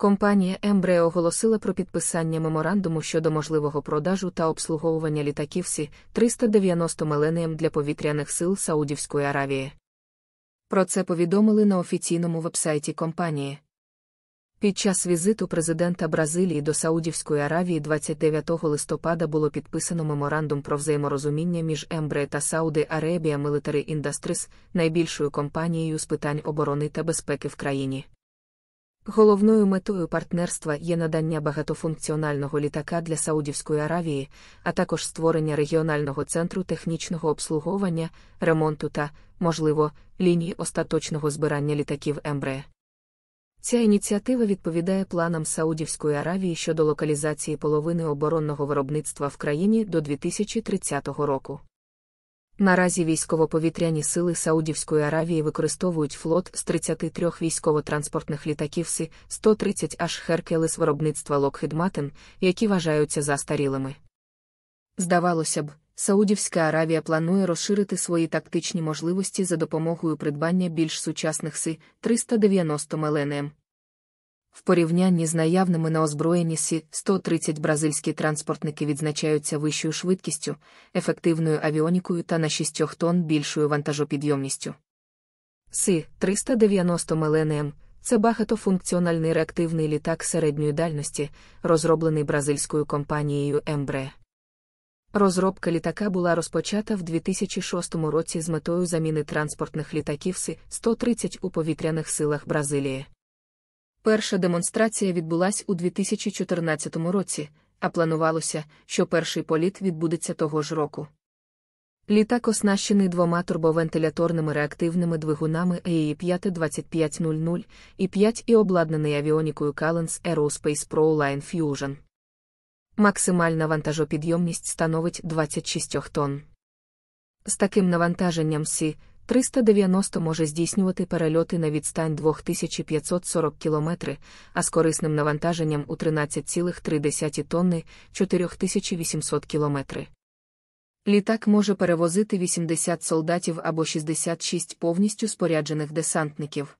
Компанія Ембре оголосила про підписання меморандуму щодо можливого продажу та обслуговування літаків Сі 390 Меленієм для повітряних сил Саудівської Аравії. Про це повідомили на офіційному вебсайті компанії. Під час візиту президента Бразилії до Саудівської Аравії 29 листопада було підписано меморандум про взаєморозуміння між Ембре та Сауди Арабія Military Industries, найбільшою компанією з питань оборони та безпеки в країні. Головною метою партнерства є надання багатофункціонального літака для Саудівської Аравії, а також створення регіонального центру технічного обслуговування, ремонту та, можливо, лінії остаточного збирання літаків Ембре. Ця ініціатива відповідає планам Саудівської Аравії щодо локалізації половини оборонного виробництва в країні до 2030 року. Наразі військово-повітряні сили Саудівської Аравії використовують флот з 33 військово-транспортних літаків си 130 аж Херкелес виробництва Lockheed Martin, які вважаються застарілими. Здавалося б, Саудівська Аравія планує розширити свої тактичні можливості за допомогою придбання більш сучасних Си 390 меленем в порівнянні з наявними на озброєнні Сі 130 бразильські транспортники відзначаються вищою швидкістю, ефективною авіонікою та на 6 тонн більшою вантажопідйомністю. Сі 390 меленем це багатофункціональний реактивний літак середньої дальності, розроблений бразильською компанією Ембре. Розробка літака була розпочата в 2006 році з метою заміни транспортних літаків Сі 130 у повітряних силах Бразилії. Перша демонстрація відбулася у 2014 році, а планувалося, що перший політ відбудеться того ж року. Літак оснащений двома турбовентиляторними реактивними двигунами ae 52500 і 5 і обладнаний авіонікою Calens Aerospace Pro Line Fusion. Максимальна вантажопідйомність становить 26 тонн. З таким навантаженням Сі 390 може здійснювати перельоти на відстань 2540 км, а з корисним навантаженням у 13,3 тонни 4800 км. Літак може перевозити 80 солдатів або 66 повністю споряджених десантників.